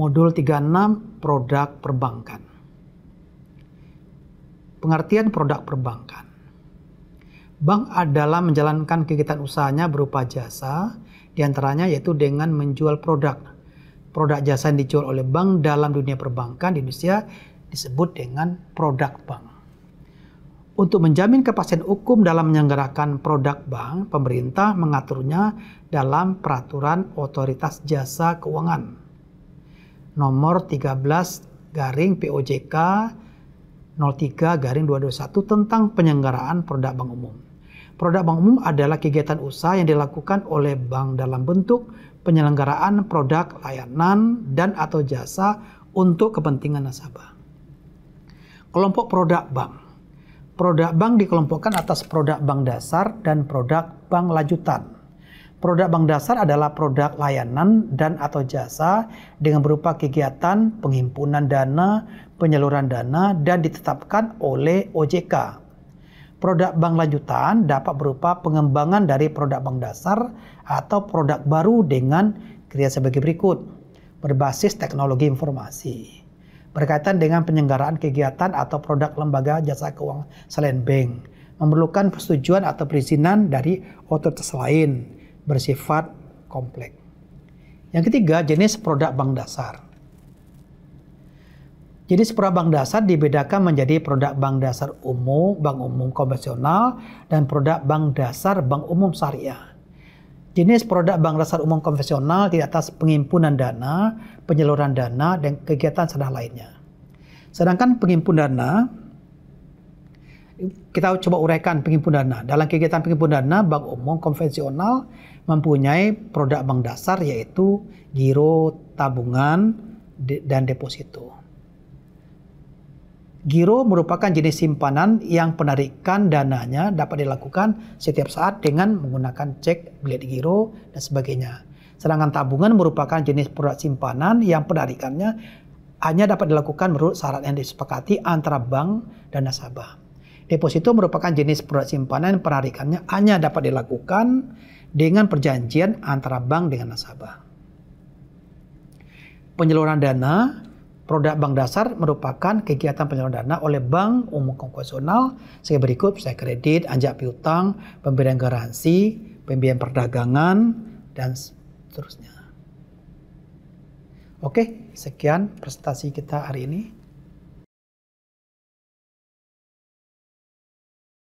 Modul 36 Produk Perbankan. Pengertian produk perbankan. Bank adalah menjalankan kegiatan usahanya berupa jasa, diantaranya yaitu dengan menjual produk. Produk jasa yang dijual oleh bank dalam dunia perbankan di Indonesia disebut dengan produk bank. Untuk menjamin kepastian hukum dalam menyelenggarakan produk bank, pemerintah mengaturnya dalam peraturan otoritas jasa keuangan nomor 13 garing POJK 03 garing 221 tentang penyelenggaraan produk bank umum. Produk bank umum adalah kegiatan usaha yang dilakukan oleh bank dalam bentuk penyelenggaraan produk, layanan, dan atau jasa untuk kepentingan nasabah. Kelompok produk bank. Produk bank dikelompokkan atas produk bank dasar dan produk bank lanjutan. Produk bank dasar adalah produk layanan dan atau jasa dengan berupa kegiatan penghimpunan dana, penyaluran dana, dan ditetapkan oleh OJK. Produk bank lanjutan dapat berupa pengembangan dari produk bank dasar atau produk baru dengan kriteria sebagai berikut. Berbasis teknologi informasi. Berkaitan dengan penyelenggaraan kegiatan atau produk lembaga jasa keuangan selain bank. Memerlukan persetujuan atau perizinan dari otoritas lain bersifat kompleks. Yang ketiga, jenis produk bank dasar. Jenis produk bank dasar dibedakan menjadi produk bank dasar umum, bank umum konvensional, dan produk bank dasar bank umum syariah. Jenis produk bank dasar umum konvensional di atas pengimpunan dana, penyaluran dana, dan kegiatan sederhana lainnya. Sedangkan penghimpun dana kita coba uraikan penghimpun dana. Dalam kegiatan penghimpun dana, bank umum konvensional mempunyai produk bank dasar yaitu giro, tabungan, dan deposito. Giro merupakan jenis simpanan yang penarikan dananya dapat dilakukan setiap saat dengan menggunakan cek, bilet giro, dan sebagainya. Sedangkan tabungan merupakan jenis produk simpanan yang penarikannya hanya dapat dilakukan menurut syarat yang disepakati antara bank dan nasabah. Deposito merupakan jenis produk simpanan yang penarikannya hanya dapat dilakukan dengan perjanjian antara bank dengan nasabah. Penyaluran dana produk bank dasar merupakan kegiatan penyaluran dana oleh bank umum konvensional sebagai berikut misalnya kredit, anjak piutang, pemberian garansi, pembelian perdagangan, dan seterusnya. Oke, sekian presentasi kita hari ini.